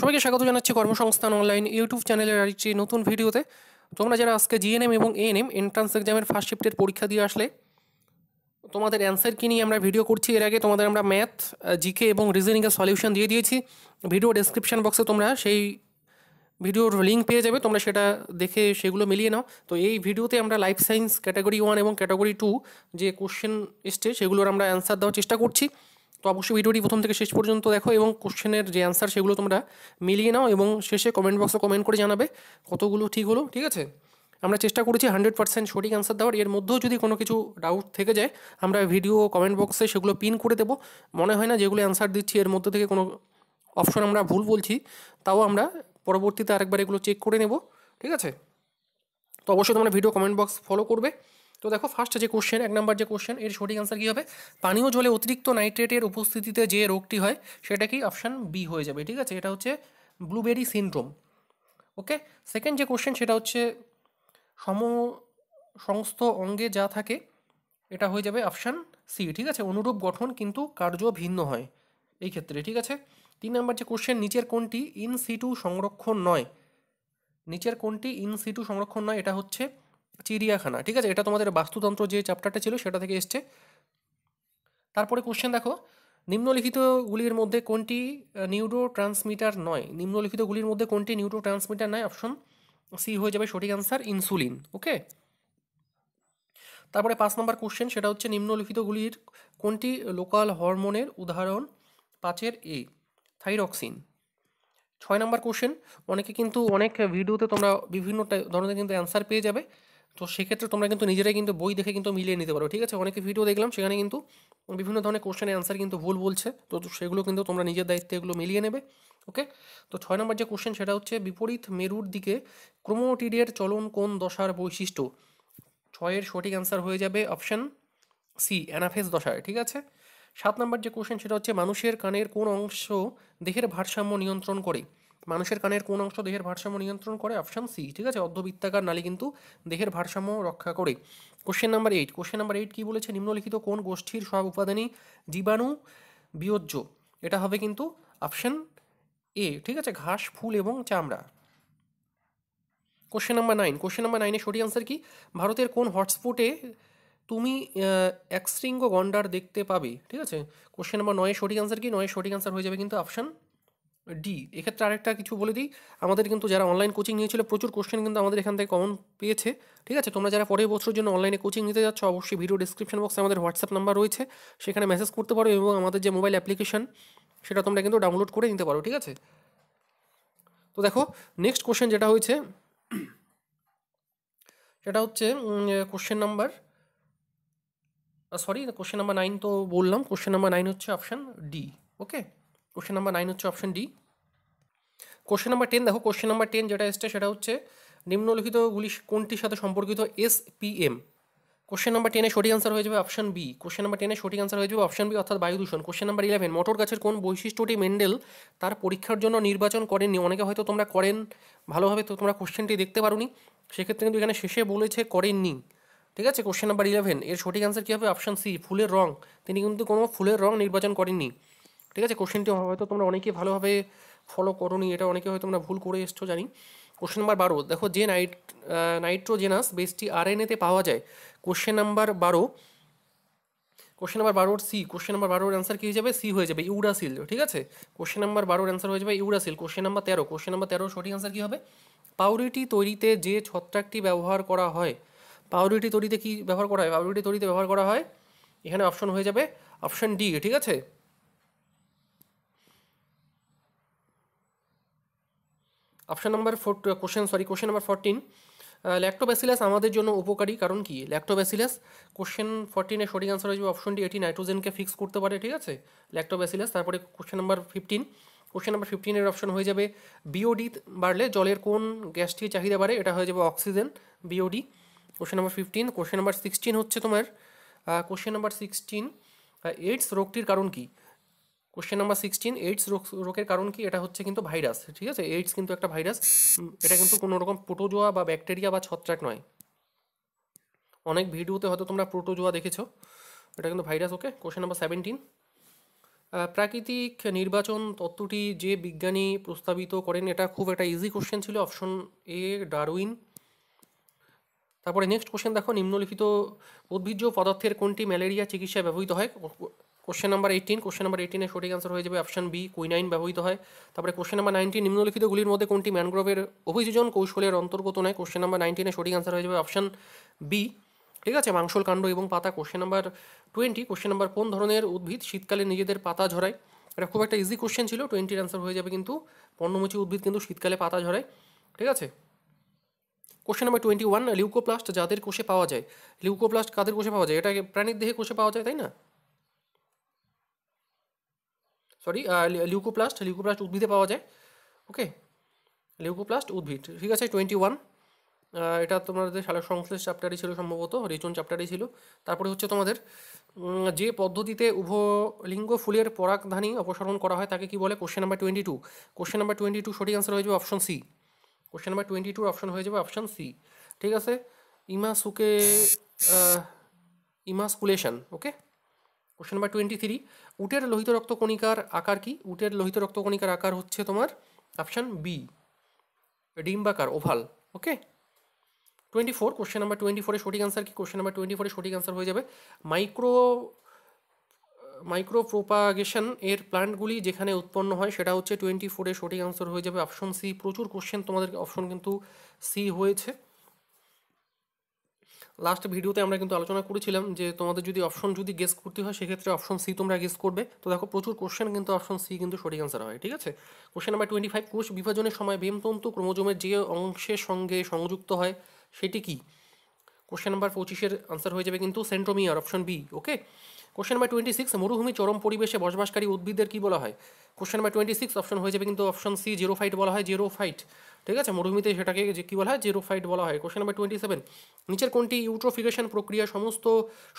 সবাইকে স্বাগত জানাচ্ছি কর্মসংস্থান অনলাইন ইউটিউব চ্যানেলের আরেকটি নতুন ভিডিওতে তোমরা যারা আজকে জিএনএম এবং এএনএম এন্ট্রান্স এক্সামের ফার্স্ট শিফটের পরীক্ষা দিয়ে আসলে তোমাদের অ্যান্সার কী নিয়ে আমরা ভিডিও করছি এর আগে তোমাদের আমরা ম্যাথ জিকে এবং রিজনিংয়ের সলিউশন দিয়ে দিয়েছি ভিডিও ডেসক্রিপশন বক্সে তোমরা সেই ভিডিওর লিঙ্ক পেয়ে যাবে তোমরা সেটা দেখে সেগুলো মিলিয়ে নাও তো এই ভিডিওতে আমরা লাইফ সায়েন্স ক্যাটাগরি ওয়ান এবং ক্যাটাগরি টু যে কোশ্চেন এসছে সেগুলোর আমরা অ্যান্সার দেওয়ার চেষ্টা করছি তো অবশ্যই ভিডিওটি প্রথম থেকে শেষ পর্যন্ত দেখো এবং কোশ্চেনের যে অ্যান্সার সেগুলো তোমরা মিলিয়ে নাও এবং শেষে কমেন্ট বক্সে কমেন্ট করে জানাবে কতগুলো ঠিক হলো ঠিক আছে আমরা চেষ্টা করেছি হান্ড্রেড পার্সেন্ট সঠিক অ্যান্সার দেওয়ার এর মধ্যেও যদি কোনো কিছু ডাউট থেকে যায় আমরা ভিডিও কমেন্ট বক্সে সেগুলো পিন করে দেবো মনে হয় না যেগুলো অ্যান্সার দিচ্ছি এর মধ্যে থেকে কোনো অপশন আমরা ভুল বলছি তাও আমরা পরবর্তীতে আরেকবার এগুলো চেক করে নেব ঠিক আছে তো অবশ্যই তোমরা ভিডিও কমেন্ট বক্স ফলো করবে তো দেখো ফার্স্ট যে কোশ্চেন এক নম্বর যে কোশ্চেন এর সঠিক অ্যান্সার কী হবে পানীয় জলে অতিরিক্ত নাইট্রেটের উপস্থিতিতে যে রোগটি হয় সেটা কি অপশান বি হয়ে যাবে ঠিক আছে এটা হচ্ছে ব্লুবেরি সিনড্রোম ওকে সেকেন্ড যে কোশ্চেন সেটা হচ্ছে সম সমস্ত অঙ্গে যা থাকে এটা হয়ে যাবে অপশান সি ঠিক আছে অনুরূপ গঠন কিন্তু কার্য ভিন্ন হয় এই ক্ষেত্রে ঠিক আছে তিন নম্বর যে কোশ্চেন নিচের কোনটি ইন সিটু সংরক্ষণ নয় নিচের কোনটি ইন সিটু সংরক্ষণ নয় এটা হচ্ছে চিড়িয়াখানা ঠিক আছে এটা তোমাদের বাস্তুতন্ত্র যে চ্যাপ্টারটা ছিল সেটা থেকে এসছে তারপরে কোশ্চেন দেখো নিম্নলিখিতগুলির মধ্যে কোনটি নিউরো ট্রান্সমিটার নয় নিম্নলিখিতগুলির মধ্যে কোনটি নিউরো ট্রান্সমিটার নয় অপশন সি হয়ে যাবে সঠিক অ্যান্সার ইনসুলিন ওকে তারপরে পাঁচ নম্বর কোশ্চেন সেটা হচ্ছে নিম্নলিখিতগুলির কোনটি লোকাল হরমোনের উদাহরণ পাঁচের এ থাইরক্সিন ছয় নম্বর কোশ্চেন অনেকে কিন্তু অনেক ভিডিওতে তোমরা বিভিন্ন ধরনের কিন্তু অ্যান্সার পেয়ে যাবে তো সেক্ষেত্রে তোমরা কিন্তু নিজেরাই কিন্তু বই দেখে কিন্তু মিলিয়ে নিতে পারো ঠিক আছে অনেকে ভিডিও দেখলাম সেখানে কিন্তু বিভিন্ন ধরনের কোশ্চেনের অ্যান্সার কিন্তু ভুল বলছে তো সেগুলো কিন্তু তোমরা নিজের দায়িত্বে এগুলো মিলিয়ে নেবে ওকে তো ছয় নম্বর যে কোশ্চেন সেটা হচ্ছে বিপরীত মেরুর দিকে ক্রোমোটিডের চলন কোন দশার বৈশিষ্ট্য ছয়ের সঠিক অ্যান্সার হয়ে যাবে অপশান সি অ্যানাফেস দশায় ঠিক আছে সাত নম্বর যে কোশ্চেন সেটা হচ্ছে মানুষের কানের কোন অংশ দেহের ভারসাম্য নিয়ন্ত্রণ করে মানুষের কানের কোন অংশ দেহের ভারসাম্য নিয়ন্ত্রণ করে অপশান সি ঠিক আছে অর্ধবৃত্তাকার নালী কিন্তু দেহের ভারসাম্য রক্ষা করে question number eight question number eight কী বলেছে নিম্নলিখিত কোন গোষ্ঠীর সব উপাদানই জীবাণু বিয়োজ্য এটা হবে কিন্তু অপশান এ ঠিক আছে ঘাস ফুল এবং চামড়া question number nine question number নাইনের সঠিক আনসার কি ভারতের কোন হটস্পটে তুমি এক শৃঙ্গ গন্ডার দেখতে পাবে ঠিক আছে কোশ্চেন নাম্বার নয়ের সঠিক আনসার কি নয়ের সঠিক আনসার হয়ে যাবে কিন্তু অপশান ডি এক্ষেত্রে আরেকটা কিছু বলে দিই আমাদের কিন্তু যারা অনলাইন কোচিং নিয়েছিল প্রচুর কোশ্চেন কিন্তু আমাদের এখান থেকে কমন পেয়েছে ঠিক আছে তোমরা যারা পরের বছরের জন্য অনলাইনে কোচিং নিতে যাচ্ছ অবশ্যই ভিডিও ডিসক্রিপশন বক্সে আমাদের হোয়াটসঅ্যাপ নাম্বার রয়েছে সেখানে মেসেজ করতে পারো এবং আমাদের যে মোবাইল অ্যাপ্লিকেশন সেটা তোমরা কিন্তু ডাউনলোড করে নিতে পারো ঠিক আছে তো দেখো নেক্সট কোশ্চেন যেটা হয়েছে সেটা হচ্ছে question number sorry question number nine তো বললাম কোশ্চেন নাম্বার নাইন হচ্ছে option D okay question number nine হচ্ছে option D question number ten দেখো কোশ্চেন নাম্বার টেন যেটা এসছে সেটা হচ্ছে নিম্নলিখিতগুলি কোনটির সাথে সম্পর্কিত S P M question number টেনে সঠিক অ্যান্সার হয়ে যাবে অপশন বি কোশ্চেন নাম্বার টেনে সঠিক আনসার হয়ে যাবে অপশন বি অর্থাৎ বায়ু দূষণ কোশ্চেন নাম্বার ইলেভেন মোটর গাছের কোন বৈশিষ্ট্যটি মেন্ডেল তার পরীক্ষার জন্য নির্বাচন করেননি অনেকে হয়তো তোমরা করেন ভালোভাবে তো তোমরা কোশ্চেনটি দেখতে পারো নি সেক্ষেত্রে কিন্তু এখানে শেষে বলেছে করেননি ঠিক আছে কোশ্চেন নাম্বার ইলেভেন এর সঠিক অ্যান্সার কী হবে অপশন সি ফুলের রং তিনি কিন্তু কোনো ফুলের রং নির্বাচন করেননি ঠিক আছে কোশ্চেনটি হয়তো তোমরা অনেকেই ভালোভাবে ফলো করোনি এটা অনেকে হয়তো তোমরা ভুল করে এসছো জানি কোশ্চেন নাম্বার বারো দেখো যে নাইট নাইট্রোজেনাস বেসটি আরএনএতে পাওয়া যায় কোশ্চেন নাম্বার বারো কোশ্চেন নাম্বার বারোর সি কোশ্চেন নাম্বার বারোর অ্যান্সার কী হয়ে যাবে সি হয়ে যাবে ইউরাসিল ঠিক আছে কোশ্চেন নাম্বার বারোর অ্যান্সার হয়ে যাবে ইউরাসিল কোশ্চেন নাম্বার তেরো কোশ্চেন নাম্বার তেরোর সঠিক অ্যান্সার কী হবে পাউরিটি তৈরিতে যে ছত্রাকটি ব্যবহার করা হয় পাউরিটি তৈরিতে কী ব্যবহার করা হয় পাউরুটি তৈরিতে ব্যবহার করা হয় এখানে অপশন হয়ে যাবে অপশন ডি ঠিক আছে option number four question sorry question number fourteen lactobacillus আমাদের জন্য উপকারী কারণ কি ল্যাক্টোব্যাসিলাস কোশ্চেন ফোরটিনের সঠিক অ্যান্সার যাবে অপশনটি এটি নাইট্রোজেনকে ফিক্স করতে পারে ঠিক আছে ল্যাক্টোব্যাসিলাস তারপরে question number fifteen question number ফিফটিনের অপশন হয়ে যাবে বিওডি বাড়লে জলের কোন গ্যাসটির চাহিদা বাড়ে এটা হয়ে যাবে oxygen BOD question number fifteen question number sixteen হচ্ছে তোমার কোশ্চেন নাম্বার সিক্সটিন এইডস রোগটির কারণ কী কোশ্চেন নাম্বার সিক্সটিন এইডস রোগের কারণ কি এটা হচ্ছে কিন্তু ভাইরাস ঠিক আছে এইডস কিন্তু একটা ভাইরাস এটা কিন্তু কোনো রকম প্রোটোজোয়া বা ব্যাকটেরিয়া বা ছত্রাক নয় অনেক ভিডিওতে হয়তো তোমরা প্রোটোজোয়া দেখেছো এটা কিন্তু virus okay question number seventeen প্রাকৃতিক নির্বাচন তত্ত্বটি যে বিজ্ঞানী প্রস্তাবিত করেন এটা খুব একটা ইজি কোশ্চেন ছিল অপশন এ ডারউইন তারপরে নেক্সট কোশ্চেন দেখো নিম্নলিখিত উদ্ভিজ্জ পদার্থের কোনটি ম্যালেরিয়া চিকিৎসায় ব্যবহৃত হয় question number eighteen question number এইটিনের সঠিক অ্যান্সার হয়ে যাবে অপশন বি কুইনাইন ব্যবহৃত হয় তারপরে কোশ্চেন নাম্বার নাইনটিন নিম্নলিখিতগুলির মধ্যে কোনটি ম্যানগ্রোভের অভিযোজন কৌশলের অন্তর্গত নয় কোশ্চেন নাম্বার নাইনটিনের সঠিক অ্যান্সার হয়ে যাবে অপশন বি ঠিক আছে মাংসল কাণ্ড এবং পাতা question number twenty question number কোন ধরনের উদ্ভিদ শীতকালে নিজেদের পাতা ঝরায় এটা খুব একটা ইজি কোশ্চেন ছিল টোয়েন্টির অ্যান্সার হয়ে যাবে কিন্তু পর্ণমোচী উদ্ভিদ কিন্তু শীতকালে পাতা ঝরায় ঠিক আছে question number twenty one leucoplast যাদের কোষে পাওয়া যায় লিউকোপ্লাস্ট কাদের কোষে পাওয়া যায় এটা প্রাণীর দেহে কোষে পাওয়া যায় তাই না সরি লিউকোপ্লাস্ট লিউকোপ্লাস্ট উদ্ভিদে পাওয়া যায় ওকে লিউকোপ্লাস্ট উদ্ভিদ ঠিক আছে টোয়েন্টি ওয়ান এটা তোমাদের সালের সংশ্লেষ চ্যাপ্টারই ছিল সম্ভবত রিচন চ্যাপ্টারই ছিল তারপরে হচ্ছে তোমাদের যে পদ্ধতিতে উভলিঙ্গ ফুলের পরাগধানী অপসারণ করা হয় তাকে কি বলে question number twenty two question number twenty two সঠিক অ্যান্সার হয়ে যাবে option C question number twenty টুর অপশন হয়ে যাবে অপশন সি ঠিক আছে ইমাসুকে emasculation okay question number twenty three উটের লোহিত রক্তকণিকার আকার কি উটের লোহিত রক্তকণিকার আকার হচ্ছে তোমার অপশান বি ডিম্বাকার oval okay twenty four question number twenty ফোরের সঠিক আনসার কি কোশ্চেন নাম্বার টোয়েন্টি ফোরের সঠিক আনসার হয়ে যাবে মাইক্রো মাইক্রো প্রোপাগেশন এর প্ল্যান্টগুলি যেখানে উৎপন্ন হয় সেটা হচ্ছে টোয়েন্টি ফোরে সঠিক আনসার হয়ে যাবে অপশন সি প্রচুর কোশ্চেন তোমাদেরকে অপশন কিন্তু সি হয়েছে লাস্ট ভিডিওতে আমরা কিন্তু আলোচনা করেছিলাম যে তোমাদের যদি অপশন যদি গেস করতে হয় সেক্ষেত্রে অপশন সি তোমরা গেস করবে তো দেখো প্রচুর কোশ্চেন কিন্তু অপশন সি কিন্তু সঠিক অ্যান্সার হয় ঠিক আছে কোশ্চেন নাম্বার টোয়েন্টি ফাইভ কোষ বিভাজনের সময় ভীমতন্তু ক্রোমোজোমের যে অংশের সঙ্গে সংযুক্ত হয় সেটি কি কোশ্চেন নাম্বার পঁচিশের আনসার হয়ে যাবে কিন্তু centromere option B okay question number twenty six মরুভূমি চরম পরিবেশে বসবাসকারী উদ্ভিদদের কী বলা হয় question number twenty six option হয়ে যাবে কিন্তু অপশন সি জিরো ফাইট বলা হয় জিরো ফাইট ঠিক আছে মরুভূমিতে সেটাকে যে কী বলা হয় জিরো ফাইট বলা হয় কোশ্চেন নাম্বার টোয়েন্টি সেভেন নিচের কোনটি ইউট্রোফিকেশন প্রক্রিয়া সমস্ত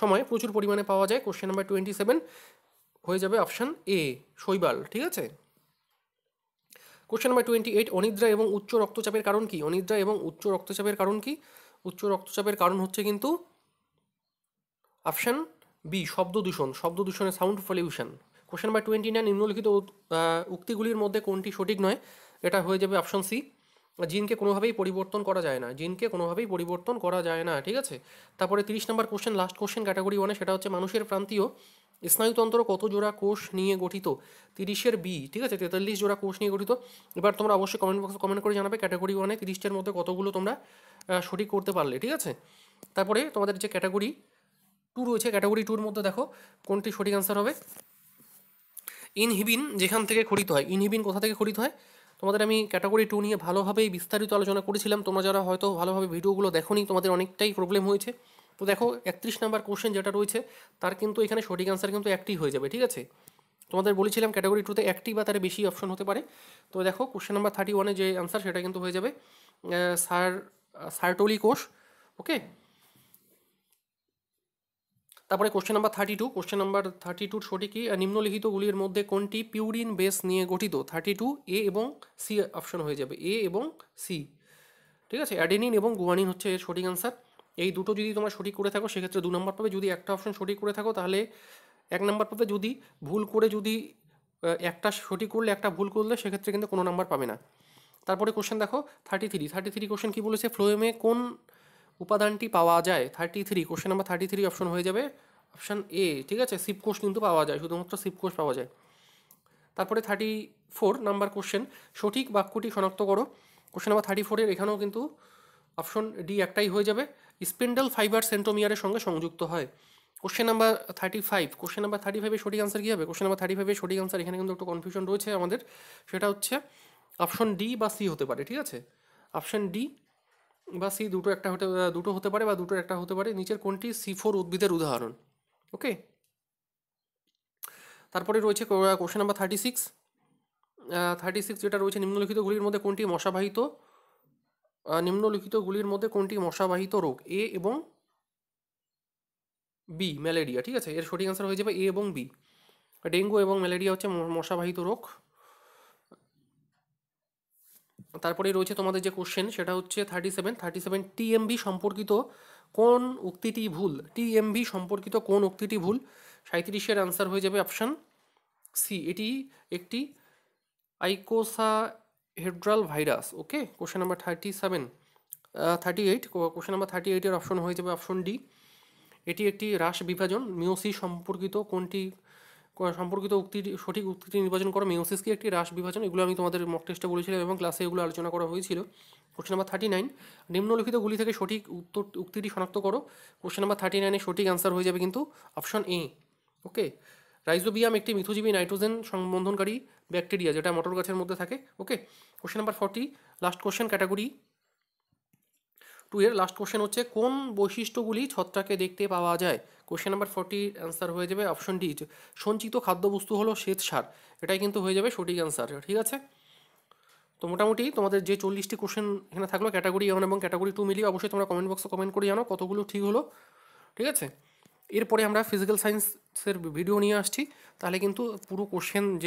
সময় প্রচুর পরিমাণে পাওয়া যায় কোশ্চেন নাম্বার টোয়েন্টি সেভেন হয়ে যাবে অপশান এ শৈবাল ঠিক আছে কোশ্চেন নাম্বার টোয়েন্টি এইট অনিদ্রা এবং উচ্চ রক্তচাপের কারণ কি অনিদ্রা এবং উচ্চ রক্তচাপের কারণ কি উচ্চ রক্তচাপের কারণ হচ্ছে কিন্তু অপশান বি শব্দ দূষণ শব্দ দূষণের sound pollution question number twenty nine নিম্নলিখিত উক্তিগুলির মধ্যে কোনটি সঠিক নয় এটা হয়ে যাবে অপশন সি জিনকে কোনোভাবেই পরিবর্তন করা যায় না জিনকে কোনোভাবেই পরিবর্তন করা যায় না ঠিক আছে তারপরে তিরিশ নম্বর কোশ্চেন লাস্ট কোশ্চেন ক্যাটাগরি ওয়ানে সেটা হচ্ছে মানুষের প্রান্তীয় স্নায়ুতন্ত্র কত জোড়া কোষ নিয়ে গঠিত তিরিশের বি ঠিক আছে তেতাল্লিশ জোড়া কোষ নিয়ে গঠিত এবার তোমরা অবশ্যই কমেন্ট বক্সে কমেন্ট করে জানাবে ক্যাটাগরি ওয়ানে তিরিশটার মধ্যে কতগুলো তোমরা সঠিক করতে পারলে ঠিক আছে তারপরে তোমাদের যে ক্যাটাগরি টু রয়েছে ক্যাটাগরি টুর মধ্যে দেখো কোনটি সঠিক অ্যান্সার হবে ইনহিবিন যেখান থেকে খরিত হয় ইনহিবিন কোথা থেকে খরিত হয় তোমাদের আমি ক্যাটাগরি টু নিয়ে ভালোভাবেই বিস্তারিত আলোচনা করেছিলাম তোমরা যারা হয়তো ভালোভাবে ভিডিওগুলো দেখোনি তোমাদের অনেকটাই প্রবলেম হয়েছে তো দেখো একত্রিশ নাম্বার কোশ্চেন যেটা রয়েছে তার কিন্তু এখানে সঠিক অ্যান্সার কিন্তু একটি হয়ে যাবে ঠিক আছে তোমাদের বলেছিলাম ক্যাটাগরি টুতে একটি বা তার বেশি অপশন হতে পারে তো দেখো কোশ্চেন নাম্বার থার্টি ওয়ানে যে অ্যান্সার সেটা কিন্তু হয়ে যাবে সার সার্টোলি কোষ ওকে তারপরে question number thirty two question number thirty টুর সঠিক কি নিম্নলিখিতগুলির মধ্যে কোনটি পিউরিন বেস নিয়ে গঠিত থার্টি টু এ এবং সি অপশন হয়ে যাবে এ এবং সি ঠিক আছে অ্যাডেনিন এবং গুয়ানিন হচ্ছে এর সঠিক অ্যান্সার এই দুটো যদি তোমরা সঠিক করে থাকো সেক্ষেত্রে দু নম্বর পাবে যদি একটা অপশন সঠিক করে থাকো তাহলে এক নাম্বার পাবে যদি ভুল করে যদি একটা সঠিক করলে একটা ভুল করলে সেক্ষেত্রে কিন্তু কোনো নাম্বার পাবে না তারপরে কোশ্চেন দেখো thirty three thirty three question কী বলেছে ফ্লোয়েমে কোন উপাদানটি পাওয়া যায় thirty three question number thirty three option হয়ে যাবে অপশান এ ঠিক আছে সিপকোষ কিন্তু পাওয়া যায় শুধুমাত্র সিপকোষ পাওয়া যায় তারপরে থার্টি ফোর নাম্বার কোশ্চেন সঠিক বাক্যটি শনাক্ত করো কোশ্চেন নাম্বার থার্টি ফোরের এখানেও কিন্তু অপশন ডি একটাই হয়ে যাবে স্পেন্ডাল ফাইবার সেন্টোমিয়ারের সঙ্গে সংযুক্ত হয় question number thirty five question number thirty ফাইভের সঠিক আনসার কী হবে কোশ্চেন নাম্বার থার্টি ফাইভের সঠিক আনসার এখানে কিন্তু একটু কনফিউশন রয়েছে আমাদের সেটা হচ্ছে অপশন ডি বা সি হতে পারে ঠিক আছে অপশন ডি বা সি দুটো একটা হতে দুটো হতে পারে বা দুটো একটা হতে পারে নিচের কোনটি সি ফোর উদ্ভিদের উদাহরণ ওকে তারপরে রয়েছে question number thirty six thirty six যেটা রয়েছে নিম্নলিখিতগুলির মধ্যে কোনটি মশাবাহিত নিম্নলিখিতগুলির মধ্যে কোনটি মশাবাহিত রোগ এ এবং বি ম্যালেরিয়া ঠিক আছে এর সঠিক অ্যান্সার হয়ে যাবে এ এবং বি ডেঙ্গু এবং ম্যালেরিয়া হচ্ছে মশাবাহিত রোগ তারপরে রয়েছে তোমাদের যে কোশ্চেন সেটা হচ্ছে thirty seven thirty seven TMV সম্পর্কিত কোন উক্তিটি ভুল টিএমবি সম্পর্কিত কোন উক্তিটি ভুল সাঁত্রিশের আনসার হয়ে যাবে অপশান সি এটি একটি icosahedral virus okay question number thirty seven thirty eight question number thirty এইটের অপশন হয়ে যাবে অপশন ডি এটি একটি রাস বিভাজন মিওসি সম্পর্কিত কোনটি সম্পর্কিত উক্তি সঠিক উক্তিটি নির্বাচন করো মিওসিস কি একটি রাশ বিভাজন এগুলো আমি তোমাদের মক টেস্টে বলেছিলাম এবং ক্লাসে এগুলো আলোচনা করা হয়েছিল কোশ্চেন নাম্বার থার্টি নাইন নিম্নলিখিতগুলি থেকে সঠিক উত্তর উক্তিটি শনাক্ত করো কোশ্চেন নাম্বার থার্টি নাইনে সঠিক অ্যান্সার হয়ে যাবে কিন্তু অপশন এ ওকে রাইজোবিয়াম একটি মিথুজীবী নাইট্রোজেন সংবন্ধনকারী ব্যাকটেরিয়া যেটা মটর গাছের মধ্যে থাকে okay question number forty last question category two এর লাস্ট কোশ্চেন হচ্ছে কোন বৈশিষ্ট্যগুলি ছত্রাকে দেখতে পাওয়া যায় কোশ্চেন নাম্বার ফর্টি অ্যান্সার হয়ে যাবে অপশন ডি সঞ্চিত খাদ্যবস্তু হলো শ্বেত সার এটাই কিন্তু হয়ে যাবে সঠিক অ্যান্সার ঠিক আছে তো মোটামুটি তোমাদের যে চল্লিশটি কোশ্চেন এখানে থাকলো ক্যাটাগরি ওয়ান এবং ক্যাটাগরি টু মিলিয়ে অবশ্যই তোমরা কমেন্ট বক্সে কমেন্ট করে জানো কতগুলো ঠিক হলো ঠিক আছে এরপরে আমরা ফিজিক্যাল সায়েন্সের ভিডিও নিয়ে আসছি তাহলে কিন্তু পুরো কোশ্চেন যে